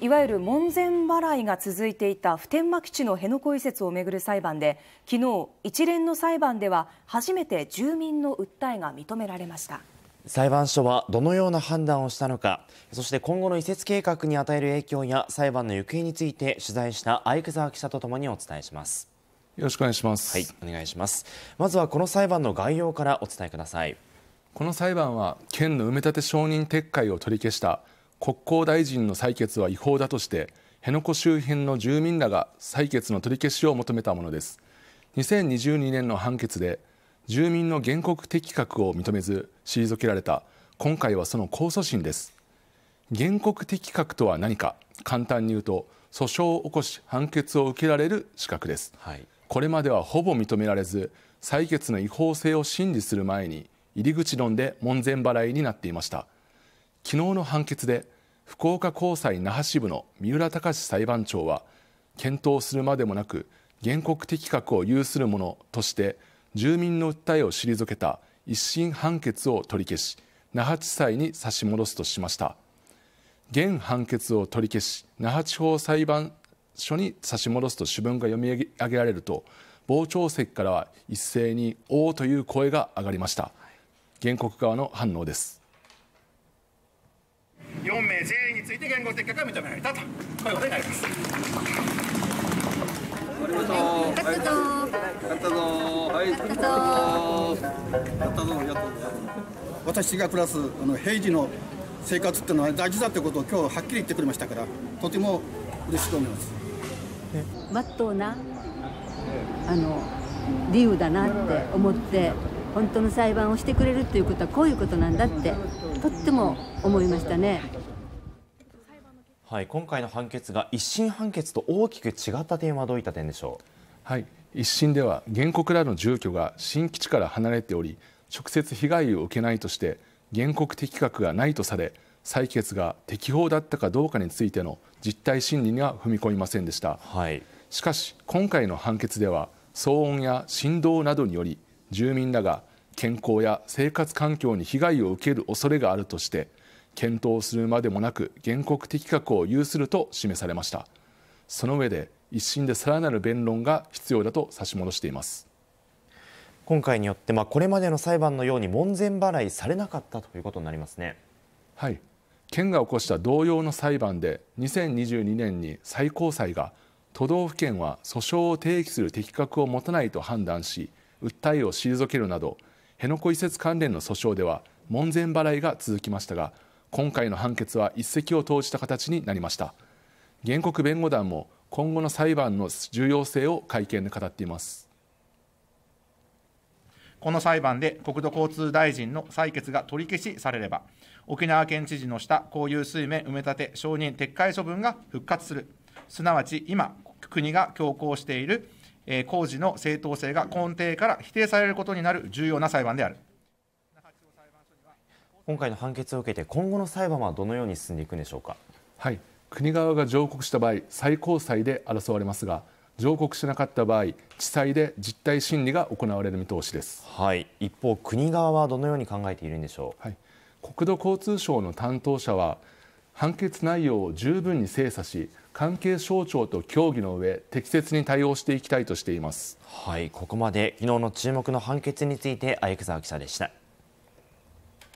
いわゆる門前払いが続いていた普天間基地の辺野古移設をめぐる裁判で昨日一連の裁判では初めて住民の訴えが認められました裁判所はどのような判断をしたのかそして今後の移設計画に与える影響や裁判の行方について取材した相沢記者とともにお伝えしますよろしくお願いしますはいお願いしますまずはこの裁判の概要からお伝えくださいこの裁判は県の埋め立て承認撤回を取り消した国交大臣の採決は違法だとして辺野古周辺の住民らが採決の取り消しを求めたものです2022年の判決で住民の原告的確を認めず退けられた今回はその控訴審です原告的確とは何か簡単に言うと訴訟を起こし判決を受けられる資格です、はい、これまではほぼ認められず採決の違法性を審理する前に入り口論で門前払いになっていました昨日の判決で福岡高裁那覇支部の三浦隆裁判長は検討するまでもなく原告適格を有するものとして住民の訴えを退けた一審判決を取り消し那覇地裁に差し戻すとしました現判決を取り消し那覇地方裁判所に差し戻すと主文が読み上げられると傍聴席からは一斉に「おお」という声が上がりました原告側の反応です4名全員について言語的化が認められたとこういうことになります。はい、勝ったぞ勝ったぞはい勝ったぞやったぞやったぞ私が暮らすあの平時の生活っていうのは大事だってことを今日はっきり言ってくれましたからとても嬉しく思いますまっとうなあの理由だなって思って本当の裁判をしてくれるということはこういうことなんだってとっても思いましたね。はい、今回の判決が一審判決と大きく違った点はどういった点でしょう。はい、一審では原告らの住居が新基地から離れており、直接被害を受けないとして原告適格がないとされ、採決が適法だったかどうかについての実態審理には踏み込みませんでした。はい、しかし今回の判決では騒音や振動などにより住民らが健康や生活環境に被害を受ける恐れがあるとして検討するまでもなく原告的確を有すると示されましたその上で一審でさらなる弁論が必要だと差し戻しています今回によって、まあ、これまでの裁判のように門前払いされなかったということになりますねはい県が起こした同様の裁判で2022年に最高裁が都道府県は訴訟を提起する適格を持たないと判断し訴えを退けるなど辺野古移設関連の訴訟では門前払いが続きましたが今回の判決は一石を投じた形になりました原告弁護団も今後の裁判の重要性を会見で語っていますこの裁判で国土交通大臣の採決が取り消しされれば沖縄県知事の下公有水面埋め立て承認撤回処分が復活するすなわち今国が強行しているえー、工事の正当性が根底から否定されることになる重要な裁判である今回の判決を受けて今後の裁判はどのように進んでいくんでしょうか、はい、国側が上告した場合最高裁で争われますが上告しなかった場合地裁で実態審理が行われる見通しです、はい、一方国側はどのように考えているんでしょう、はい、国土交通省の担当者は判決内容を十分に精査し関係省庁と協議の上適切に対応していきたいとしていますはいここまで昨日の注目の判決について相草記者でした。